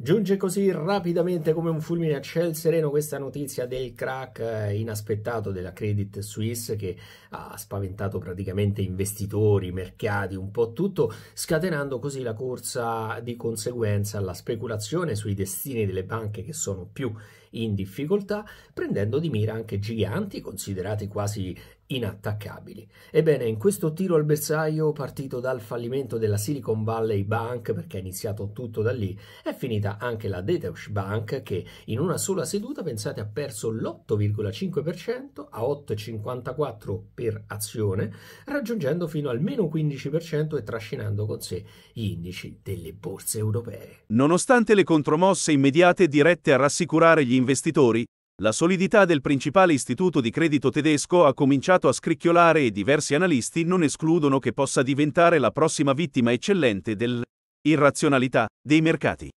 Giunge così rapidamente come un fulmine a ciel sereno questa notizia del crack eh, inaspettato della Credit Suisse che ha spaventato praticamente investitori, mercati, un po' tutto, scatenando così la corsa di conseguenza alla speculazione sui destini delle banche che sono più in difficoltà, prendendo di mira anche giganti considerati quasi inattaccabili. Ebbene, in questo tiro al bersaglio partito dal fallimento della Silicon Valley Bank, perché è iniziato tutto da lì, è finita anche la Deutsche Bank che in una sola seduta, pensate, ha perso l'8,5% a 8,54 per azione, raggiungendo fino al meno 15% e trascinando con sé gli indici delle borse europee. Nonostante le contromosse immediate dirette a rassicurare gli investitori, la solidità del principale istituto di credito tedesco ha cominciato a scricchiolare e diversi analisti non escludono che possa diventare la prossima vittima eccellente dell'irrazionalità dei mercati.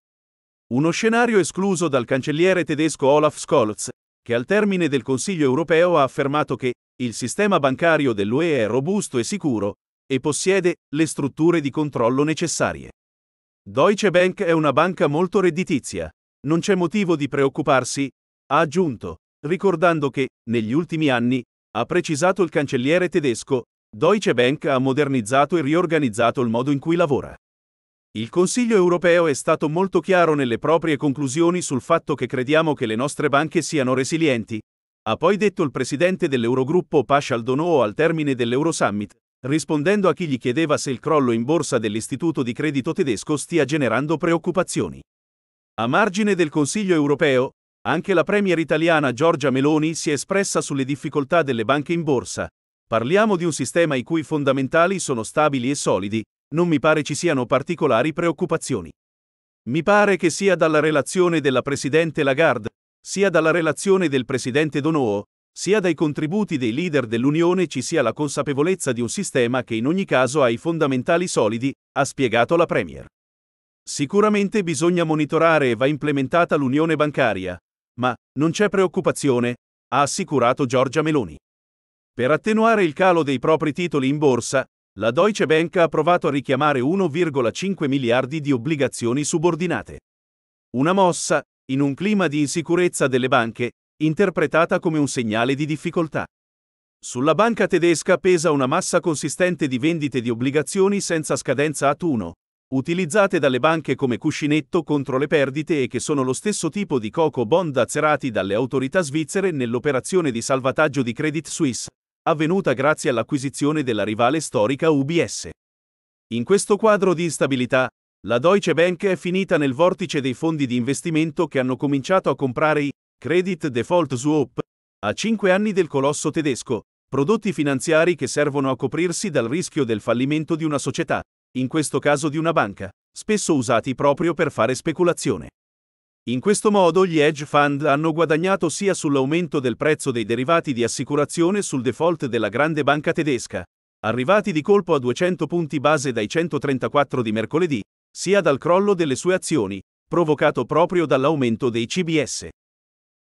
Uno scenario escluso dal cancelliere tedesco Olaf Scholz, che al termine del Consiglio europeo ha affermato che il sistema bancario dell'UE è robusto e sicuro e possiede le strutture di controllo necessarie. Deutsche Bank è una banca molto redditizia, non c'è motivo di preoccuparsi, ha aggiunto, ricordando che, negli ultimi anni, ha precisato il cancelliere tedesco, Deutsche Bank ha modernizzato e riorganizzato il modo in cui lavora. Il Consiglio europeo è stato molto chiaro nelle proprie conclusioni sul fatto che crediamo che le nostre banche siano resilienti, ha poi detto il presidente dell'Eurogruppo Pascal Donò al termine dell'Eurosummit, rispondendo a chi gli chiedeva se il crollo in borsa dell'istituto di credito tedesco stia generando preoccupazioni. A margine del Consiglio europeo, anche la premier italiana Giorgia Meloni si è espressa sulle difficoltà delle banche in borsa. Parliamo di un sistema i cui fondamentali sono stabili e solidi, non mi pare ci siano particolari preoccupazioni. Mi pare che sia dalla relazione della Presidente Lagarde, sia dalla relazione del Presidente Donoho, sia dai contributi dei leader dell'Unione ci sia la consapevolezza di un sistema che in ogni caso ha i fondamentali solidi, ha spiegato la Premier. Sicuramente bisogna monitorare e va implementata l'unione bancaria, ma non c'è preoccupazione, ha assicurato Giorgia Meloni. Per attenuare il calo dei propri titoli in borsa, la Deutsche Bank ha provato a richiamare 1,5 miliardi di obbligazioni subordinate. Una mossa, in un clima di insicurezza delle banche, interpretata come un segnale di difficoltà. Sulla banca tedesca pesa una massa consistente di vendite di obbligazioni senza scadenza AT1, utilizzate dalle banche come cuscinetto contro le perdite e che sono lo stesso tipo di coco bond azzerati dalle autorità svizzere nell'operazione di salvataggio di Credit Suisse, avvenuta grazie all'acquisizione della rivale storica UBS. In questo quadro di instabilità, la Deutsche Bank è finita nel vortice dei fondi di investimento che hanno cominciato a comprare i Credit Default Swap, a cinque anni del colosso tedesco, prodotti finanziari che servono a coprirsi dal rischio del fallimento di una società, in questo caso di una banca, spesso usati proprio per fare speculazione. In questo modo gli hedge fund hanno guadagnato sia sull'aumento del prezzo dei derivati di assicurazione sul default della grande banca tedesca, arrivati di colpo a 200 punti base dai 134 di mercoledì, sia dal crollo delle sue azioni, provocato proprio dall'aumento dei CBS.